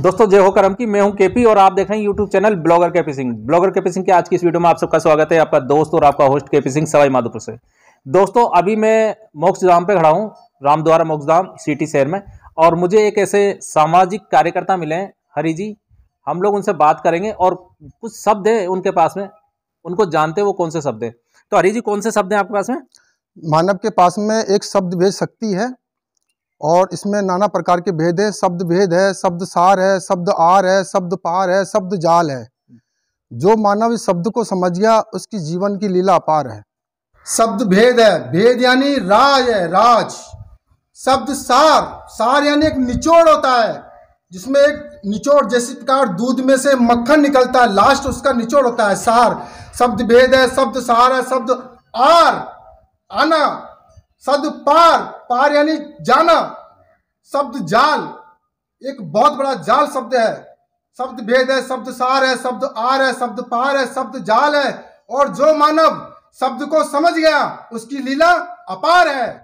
दोस्तों जय हो करम की मैं हूं केपी और आप देख रहे हैं YouTube channel blogger KP Singh blogger KP Singh के आज की इस वीडियो में आप सबका स्वागत है आपका दोस्त और आपका होस्ट केपी सिंह सवाई माधोपुर से दोस्तों अभी मैं मोक्ष धाम पे खड़ा हूं राम द्वारा मोक्ष धाम सिटी शहर में और मुझे एक ऐसे सामाजिक कार्यकर्ता मिले हैं हरी जी हम लोग उनसे बात करेंगे और कुछ शब्द है उनके पास में उनको जानते वो कौन से शब्द है तो हरी जी कौन से शब्द है आपके पास में मानव के पास में एक शब्द भेज सकती है और इसमें नाना प्रकार के भेद हैं शब्द भेद है शब्द सार है शब्द आर है शब्द पार है शब्द जाल है जो मानव इस शब्द को समझ गया उसकी जीवन की लीला अपार है शब्द भेद है भेद यानी राज है राज शब्द सार सार यानी एक निचोड़ होता है जिसमें एक निचोड़ जैसी प्रकार दूध में से मक्खन निकलता है लास्ट उसका निचोड़ होता है सार शब्द भेद है शब्द सार है शब्द आर आना पार पार यानी जाना शब्द जाल एक बहुत बड़ा जाल शब्द है शब्द भेद है शब्द सार है शब्द आर है शब्द पार है शब्द जाल है और जो मानव शब्द को समझ गया उसकी लीला अपार है